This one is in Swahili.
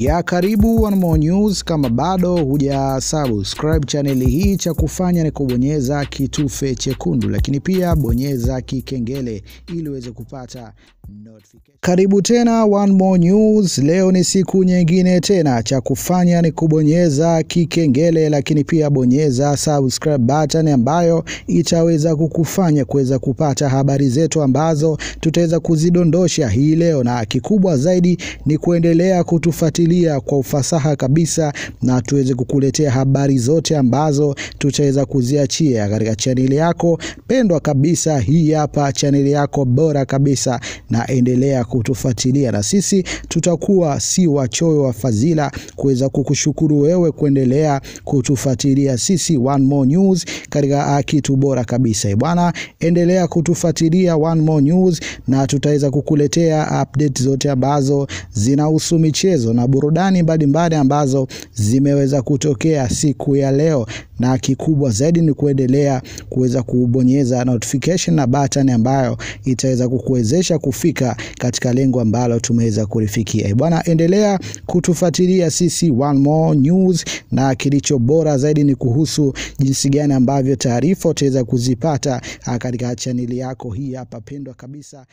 Ya karibu One More News. Kama bado huja subscribe chaneli hii, cha kufanya ni kubonyeza kitufe chekundu, lakini pia bonyeza kikengele ili uweze kupata notification. Karibu tena One More News, leo ni siku nyingine tena, cha kufanya ni kubonyeza kikengele, lakini pia bonyeza subscribe button ambayo itaweza kukufanya kuweza kupata habari zetu ambazo tutaweza kuzidondosha hii leo, na kikubwa zaidi ni kuendelea kutufuatilia kufuatilia kwa ufasaha kabisa na tuweze kukuletea habari zote ambazo tutaweza kuziachia katika chaneli yako pendwa kabisa. Hii hapa chaneli yako bora kabisa, na endelea kutufuatilia, na sisi tutakuwa si wachoyo wa fadhila kuweza kukushukuru wewe kuendelea kutufuatilia sisi One More News katika kitu bora kabisa. E bwana, endelea kutufuatilia One More News na tutaweza kukuletea update zote ambazo zinahusu michezo na burudani mbalimbali ambazo zimeweza kutokea siku ya leo, na kikubwa zaidi ni kuendelea kuweza kubonyeza notification na button ambayo itaweza kukuwezesha kufika katika lengo ambalo tumeweza kulifikia. Eh, bwana, endelea kutufuatilia sisi One More News, na kilicho bora zaidi ni kuhusu jinsi gani ambavyo taarifa utaweza kuzipata ah, katika chaneli yako hii hapa pendwa kabisa.